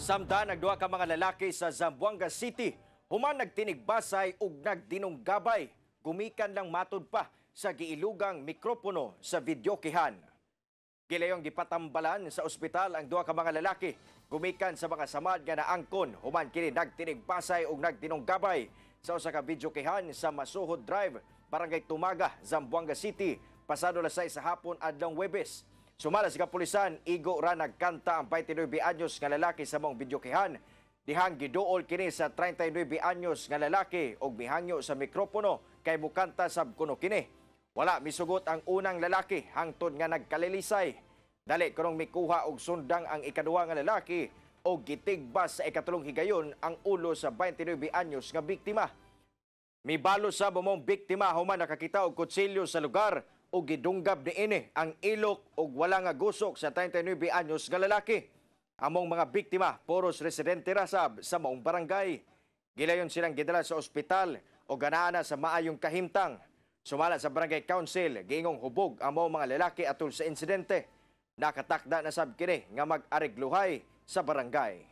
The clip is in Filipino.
Samda nagduha ka mga lalaki sa Zamboanga City. Human nagtinigbasay basay ug nagdinunggabay. Gumikan lang matod pa sa giilugang mikropono sa video videokihan. Gilayong gipatambalan sa ospital ang duha ka mga lalaki. Gumikan sa mga samad nga naangkon human kini nagtinigbasay basay ug nagdinunggabay sa usa ka video videokihan sa Masuhod Drive, Barangay Tumaga, Zamboanga City, pasado lasay sa hapon adlaw Webes. Sumala sa kapulisan, igo ra nagkanta ang 29 anyos nga lalaki sa mong bidyokihan. Dihang giduol kini sa 39 anyos nga lalaki og mihangyo sa mikropono kay mukanta sab kuno kini. Wala misugot ang unang lalaki hangtod nga nagkalilisay. Dali kunong mikuha og sundang ang ikaduha nga lalaki o gitigbas sa ikatulong higayon ang ulo sa 29 anyos nga biktima. Mibalo sa bumong biktima human nakakita og kutsilyo sa lugar o gidunggab ni ini ang ilok o wala nga gusok sa 39 anyos nga lalaki. Among mga biktima, poros residente rasab sa maong barangay. Gilayon silang gidala sa ospital o ganaan sa maayong kahimtang. Sumala sa barangay council, gingong hubog among mga lalaki atol sa insidente. Nakatakda na sab kini nga mag-arigluhay sa barangay.